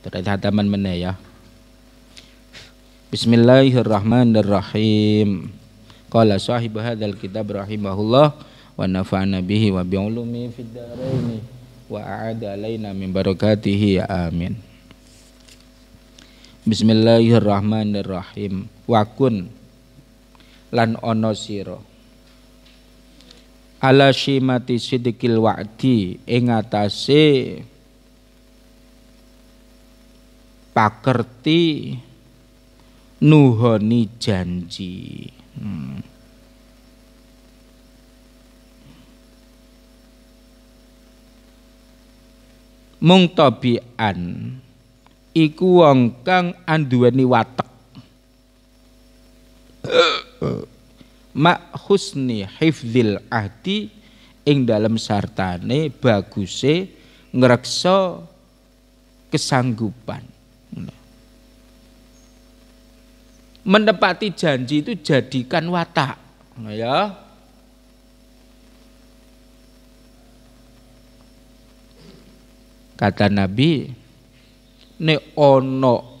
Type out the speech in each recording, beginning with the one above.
Terkait teman mana ya? Bismillahirrahmanirrahim. Qala sahib hadzal kitab rahimahullah wa nafa'ana bihi wa bi ulumi fid daraini wa a'ada alaina min barakatihi amin. Bismillahirrahmanirrahim. wakun lan ono sira. Ala shimati sidikil wa'di ing atase pakerti nuhoni janji. Hmm. Mung tobian iku wong kang anduweni watek. Mak husni hifdzil ahdi ing dalam sartane baguse ngreksa kesanggupan. menepati janji itu jadikan watak nah, ya kata Nabi ne ono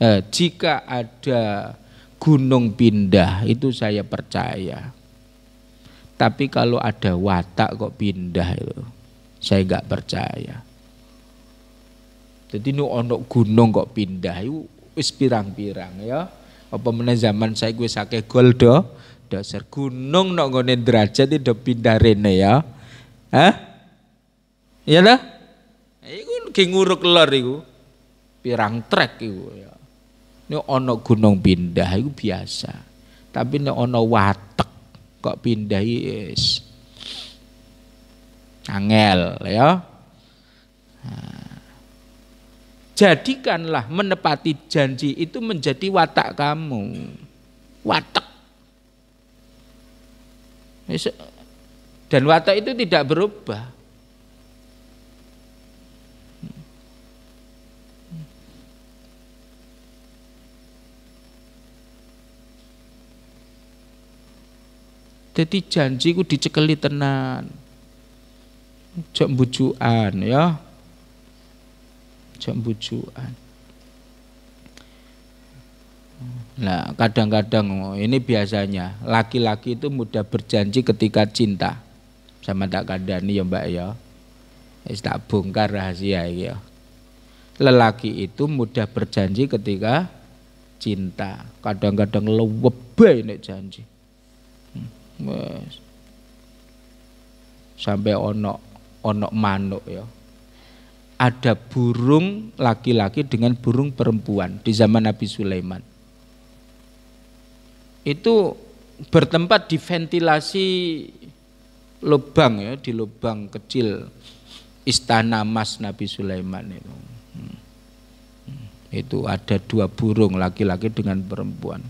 eh, jika ada gunung pindah itu saya percaya tapi kalau ada watak kok pindah itu saya nggak percaya jadi ini ono gunung kok pindah itu pirang-pirang ya apa meneh zaman saya gue sake gol do dasar gunung nok ngone derajat itu pindah rene ya Hah? Iya lah? Iku ki nguruk lor Pirang trek iku ya. Ini ono gunung pindah iku biasa. Tapi ini ono watek kok pindah ya, is. Angel ya. Nah. Jadikanlah menepati janji itu menjadi watak kamu. Watak. Dan watak itu tidak berubah. Jadi janjiku dicekeli tenan. Jok bujuan ya jam bujuan. Nah, kadang-kadang oh, ini biasanya laki-laki itu mudah berjanji ketika cinta. Sama tak kandani ya, Mbak ya. Wis tak bongkar rahasia ya. Lelaki itu mudah berjanji ketika cinta. Kadang-kadang lewebe nek janji. Hmm, Sampai onok onok manuk ya ada burung laki-laki dengan burung perempuan di zaman Nabi Sulaiman. Itu bertempat di ventilasi lubang ya, di lubang kecil istana mas Nabi Sulaiman itu. Itu ada dua burung laki-laki dengan perempuan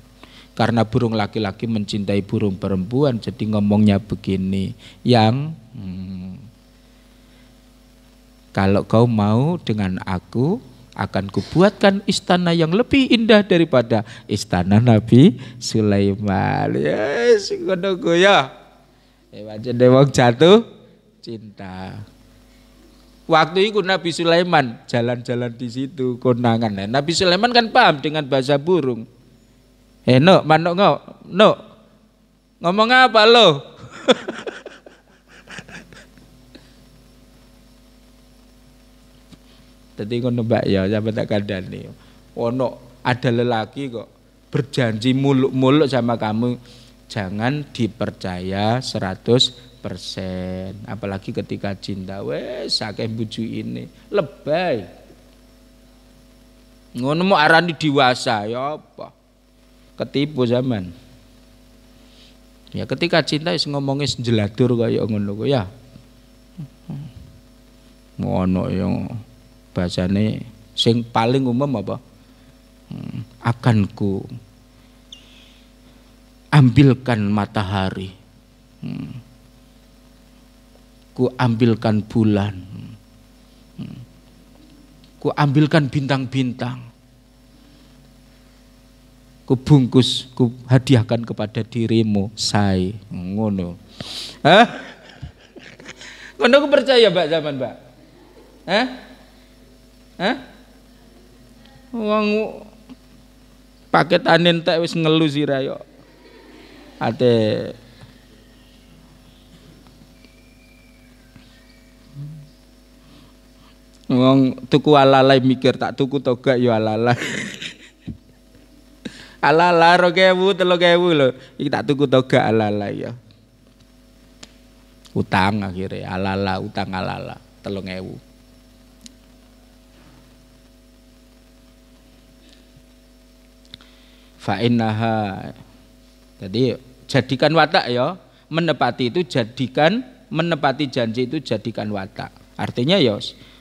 karena burung laki-laki mencintai burung perempuan jadi ngomongnya begini yang hmm, kalau kau mau dengan aku, akan kubuatkan istana yang lebih indah daripada istana Nabi Sulaiman. Yes, ngono ya. Eh, Wajah dewang jatuh cinta. Waktu itu Nabi Sulaiman jalan-jalan di situ konangan. Nah, Nabi Sulaiman kan paham dengan bahasa burung. Eh, no, manok no, no. Ngomong apa lo? Jadi kau nembak ya sampe tak nih. Wono ada lelaki kok berjanji muluk-muluk sama kamu jangan dipercaya 100 persen apalagi ketika cinta wes sakit buju ini lebay ngono mau arani dewasa ya apa ketipu zaman ya ketika cinta is ngomongnya senjelatur kayak ya. ngono ya ngono yang bahasane sing paling umum apa hmm, akan ku ambilkan matahari hmm. ku ambilkan bulan hmm. ku ambilkan bintang-bintang ku bungkus ku hadiahkan kepada dirimu sai ngono hah ngono ku percaya Mbak zaman Mbak eh? Hah? Wong paket anen tak wis ngelu sira yo. Wong tuku alalai mikir tak tuku to gak yo alalai. alala rogewu telogewu gewu Iki tak tuku toga alala alalai ya. Utang akhirnya alala utang alala telo fa'innaha jadi jadikan watak ya menepati itu jadikan menepati janji itu jadikan watak artinya ya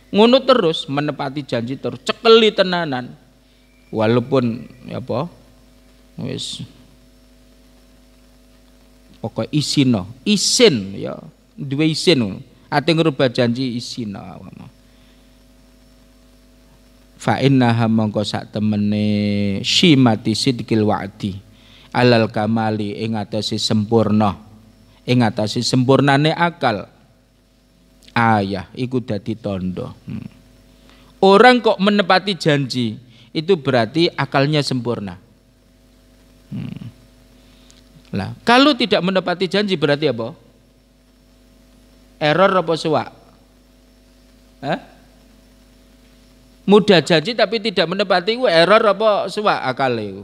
ngono terus menepati janji terus cekeli tenanan walaupun ya apa wis pokok isin no isin ya dua isin ati ngerubah janji isin no fa innaha mongko sak temene simati sidkil wa'di alal kamali ing atase sempurna ing atase sempurnane akal ayah iku dadi tondo hmm. orang kok menepati janji itu berarti akalnya sempurna hmm. lah kalau tidak menepati janji berarti apa error apa suwak eh? mudah janji tapi tidak menepati ku error apa suwak akale ku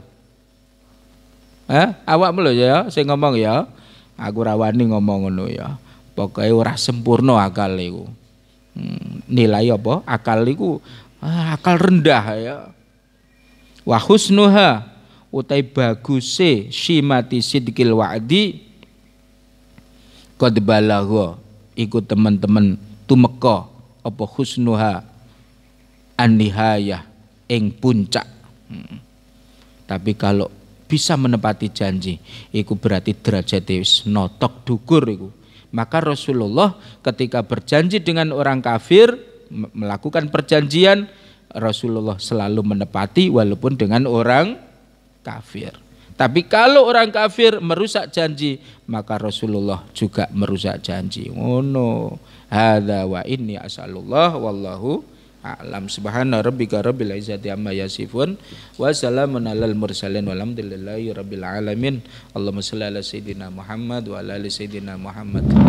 eh awak lho ya saya ngomong ya aku rawani ngomong ngono ya pokoke ora sempurna akale ku hmm, nilai apa akal iku ah, akal rendah ya wa husnuha utai baguse simati sidqil wa'di qad balagha iku teman-teman tumeka apa husnuha an-nihayah ing puncak. Hmm. Tapi kalau bisa menepati janji, itu berarti derajat notok dukur itu Maka Rasulullah ketika berjanji dengan orang kafir melakukan perjanjian Rasulullah selalu menepati walaupun dengan orang kafir. Tapi kalau orang kafir merusak janji, maka Rasulullah juga merusak janji. Oh no. Hadza wa inni asalullah wallahu a'lam subhana rabbika rabbil izzati amma yasifun wa salamun alal mursalin walhamdulillahi rabbil alamin Allahumma shalli ala sayidina Muhammad wa ala ali sayidina Muhammad